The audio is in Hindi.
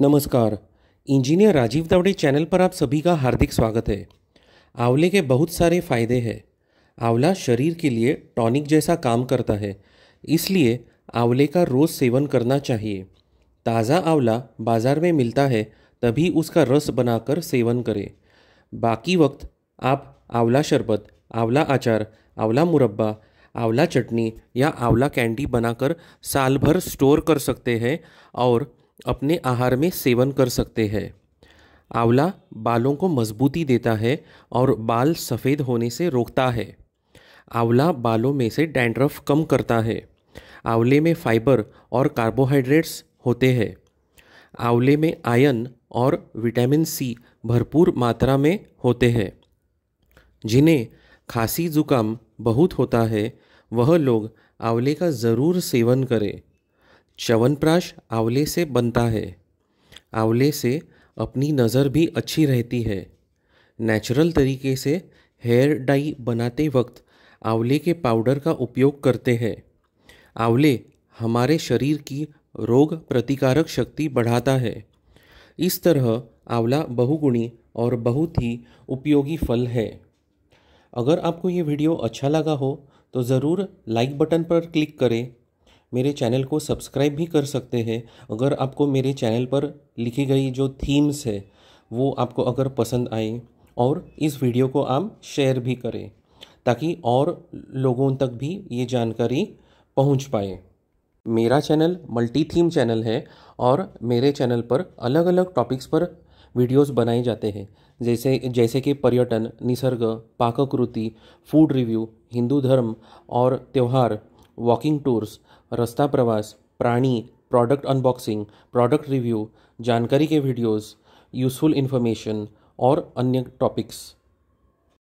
नमस्कार इंजीनियर राजीव दावड़े चैनल पर आप सभी का हार्दिक स्वागत है आंवले के बहुत सारे फायदे हैं आंवला शरीर के लिए टॉनिक जैसा काम करता है इसलिए आंवले का रोज़ सेवन करना चाहिए ताज़ा आंवला बाज़ार में मिलता है तभी उसका रस बनाकर सेवन करें बाकी वक्त आप आंवला शरबत आंवला अचार आंवला मुरब्बा आंवला चटनी या आंवला कैंडी बनाकर साल भर स्टोर कर सकते हैं और अपने आहार में सेवन कर सकते हैं आंवला बालों को मजबूती देता है और बाल सफ़ेद होने से रोकता है आंवला बालों में से डैंड्रफ कम करता है आंवले में फाइबर और कार्बोहाइड्रेट्स होते हैं आंवले में आयन और विटामिन सी भरपूर मात्रा में होते हैं जिन्हें खांसी जुकाम बहुत होता है वह लोग आंवले का ज़रूर सेवन करें च्यवनप्राश आंवले से बनता है आंवले से अपनी नज़र भी अच्छी रहती है नेचुरल तरीके से हेयर डाई बनाते वक्त आंवले के पाउडर का उपयोग करते हैं आंवले हमारे शरीर की रोग प्रतिकारक शक्ति बढ़ाता है इस तरह आंवला बहुगुणी और बहुत ही उपयोगी फल है अगर आपको ये वीडियो अच्छा लगा हो तो ज़रूर लाइक बटन पर क्लिक करें मेरे चैनल को सब्सक्राइब भी कर सकते हैं अगर आपको मेरे चैनल पर लिखी गई जो थीम्स है वो आपको अगर पसंद आए और इस वीडियो को आप शेयर भी करें ताकि और लोगों तक भी ये जानकारी पहुंच पाए मेरा चैनल मल्टी थीम चैनल है और मेरे चैनल पर अलग अलग टॉपिक्स पर वीडियोस बनाए जाते हैं जैसे जैसे कि पर्यटन निसर्ग पाककृति फूड रिव्यू हिंदू धर्म और त्यौहार वॉकिंग टूर्स रास्ता प्रवास प्राणी प्रोडक्ट अनबॉक्सिंग प्रोडक्ट रिव्यू जानकारी के वीडियोस यूज़फुल इन्फॉर्मेशन और अन्य टॉपिक्स